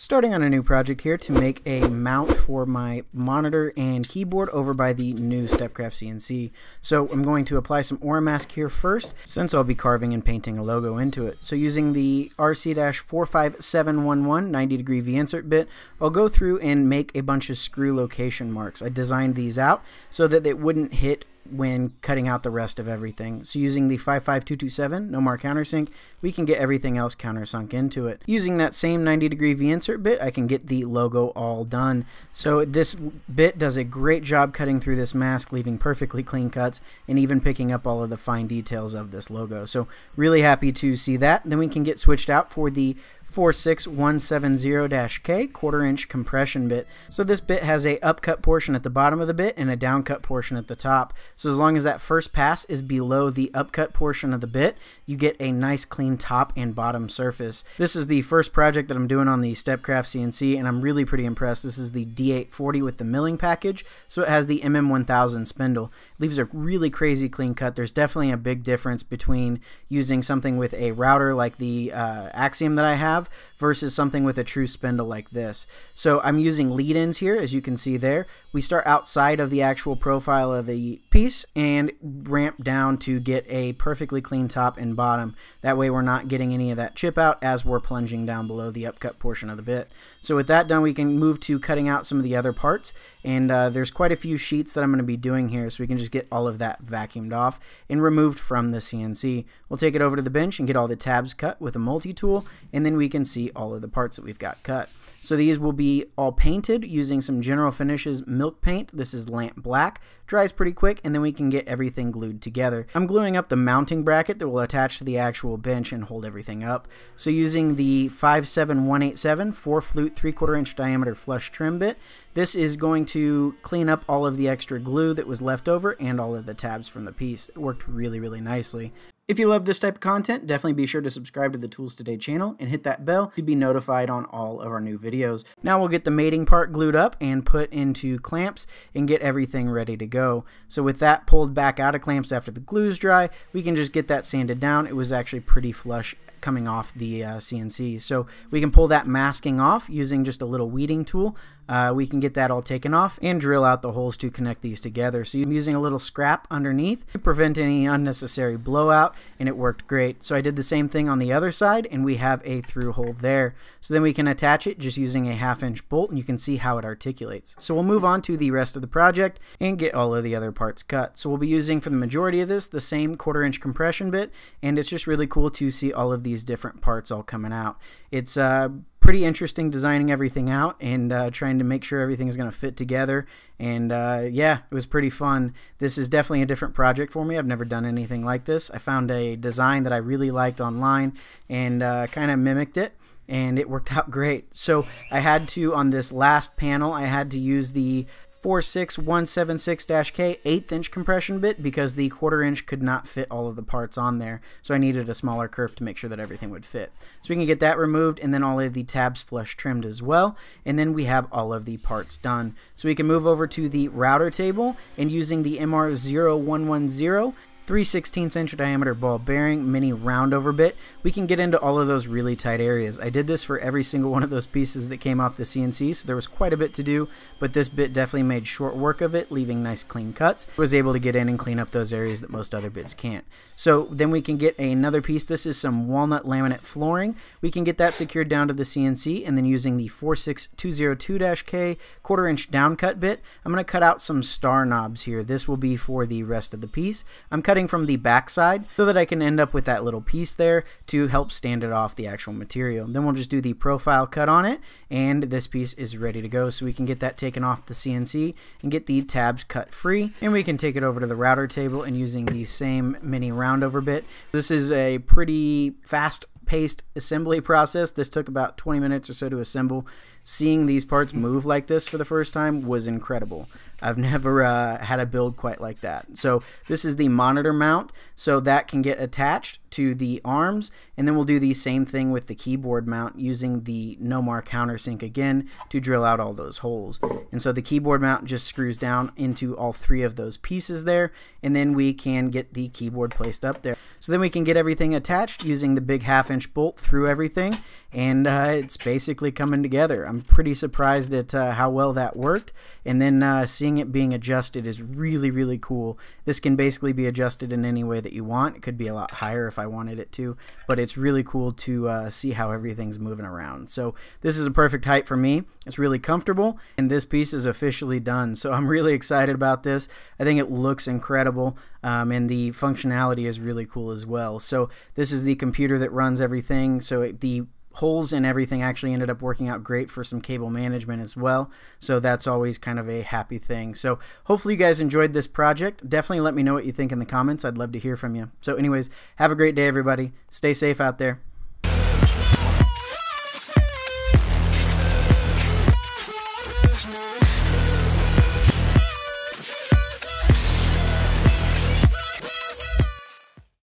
Starting on a new project here to make a mount for my monitor and keyboard over by the new Stepcraft CNC. So I'm going to apply some aura mask here first since I'll be carving and painting a logo into it. So using the RC-45711 90 degree V-insert bit, I'll go through and make a bunch of screw location marks. I designed these out so that they wouldn't hit when cutting out the rest of everything. So using the 55227 no more countersink, we can get everything else countersunk into it. Using that same 90 degree V insert bit, I can get the logo all done. So this bit does a great job cutting through this mask, leaving perfectly clean cuts, and even picking up all of the fine details of this logo. So really happy to see that. Then we can get switched out for the 46170-K quarter inch compression bit. So this bit has a upcut portion at the bottom of the bit and a downcut portion at the top. So as long as that first pass is below the upcut portion of the bit, you get a nice clean top and bottom surface. This is the first project that I'm doing on the Stepcraft CNC and I'm really pretty impressed. This is the D840 with the milling package, so it has the MM1000 spindle. It leaves a really crazy clean cut. There's definitely a big difference between using something with a router like the uh, Axiom that I have have versus something with a true spindle like this. So I'm using lead-ins here, as you can see there. We start outside of the actual profile of the piece and ramp down to get a perfectly clean top and bottom. That way we're not getting any of that chip out as we're plunging down below the upcut portion of the bit. So with that done, we can move to cutting out some of the other parts. And uh, there's quite a few sheets that I'm going to be doing here, so we can just get all of that vacuumed off and removed from the CNC. We'll take it over to the bench and get all the tabs cut with a multi-tool, and then we we can see all of the parts that we've got cut. So these will be all painted using some General Finishes milk paint. This is lamp black, dries pretty quick, and then we can get everything glued together. I'm gluing up the mounting bracket that will attach to the actual bench and hold everything up. So using the 57187 4 flute 3 quarter inch diameter flush trim bit, this is going to clean up all of the extra glue that was left over and all of the tabs from the piece. It worked really, really nicely. If you love this type of content, definitely be sure to subscribe to the Tools Today channel and hit that bell to be notified on all of our new videos. Now we'll get the mating part glued up and put into clamps and get everything ready to go. So with that pulled back out of clamps after the glue's dry, we can just get that sanded down. It was actually pretty flush coming off the uh, CNC. So we can pull that masking off using just a little weeding tool uh, we can get that all taken off and drill out the holes to connect these together. So I'm using a little scrap underneath to prevent any unnecessary blowout and it worked great. So I did the same thing on the other side and we have a through hole there. So then we can attach it just using a half inch bolt and you can see how it articulates. So we'll move on to the rest of the project and get all of the other parts cut. So we'll be using for the majority of this the same quarter inch compression bit and it's just really cool to see all of these different parts all coming out. It's uh, pretty interesting designing everything out and uh, trying to make sure everything is going to fit together. And uh, yeah, it was pretty fun. This is definitely a different project for me. I've never done anything like this. I found a design that I really liked online and uh, kind of mimicked it and it worked out great. So I had to, on this last panel, I had to use the 46176-K 8th inch compression bit because the quarter inch could not fit all of the parts on there. So I needed a smaller kerf to make sure that everything would fit. So we can get that removed and then all of the tabs flush trimmed as well. And then we have all of the parts done. So we can move over to the router table and using the MR0110 3 16 inch diameter ball bearing, mini roundover bit, we can get into all of those really tight areas. I did this for every single one of those pieces that came off the CNC, so there was quite a bit to do, but this bit definitely made short work of it, leaving nice clean cuts. I was able to get in and clean up those areas that most other bits can't. So then we can get another piece. This is some walnut laminate flooring. We can get that secured down to the CNC, and then using the 46202-K quarter inch downcut bit, I'm going to cut out some star knobs here. This will be for the rest of the piece. I'm cutting cutting from the backside so that I can end up with that little piece there to help stand it off the actual material. Then we'll just do the profile cut on it and this piece is ready to go so we can get that taken off the CNC and get the tabs cut free and we can take it over to the router table and using the same mini roundover bit. This is a pretty fast paced assembly process. This took about 20 minutes or so to assemble seeing these parts move like this for the first time was incredible. I've never uh, had a build quite like that. So this is the monitor mount, so that can get attached to the arms, and then we'll do the same thing with the keyboard mount using the Nomar countersink again to drill out all those holes. And so the keyboard mount just screws down into all three of those pieces there, and then we can get the keyboard placed up there. So then we can get everything attached using the big half-inch bolt through everything, and uh, it's basically coming together. I'm I'm pretty surprised at uh, how well that worked. And then uh, seeing it being adjusted is really, really cool. This can basically be adjusted in any way that you want. It could be a lot higher if I wanted it to, but it's really cool to uh, see how everything's moving around. So this is a perfect height for me. It's really comfortable, and this piece is officially done. So I'm really excited about this. I think it looks incredible, um, and the functionality is really cool as well. So this is the computer that runs everything. So it, the holes and everything actually ended up working out great for some cable management as well. So that's always kind of a happy thing. So hopefully you guys enjoyed this project. Definitely let me know what you think in the comments. I'd love to hear from you. So anyways, have a great day everybody. Stay safe out there.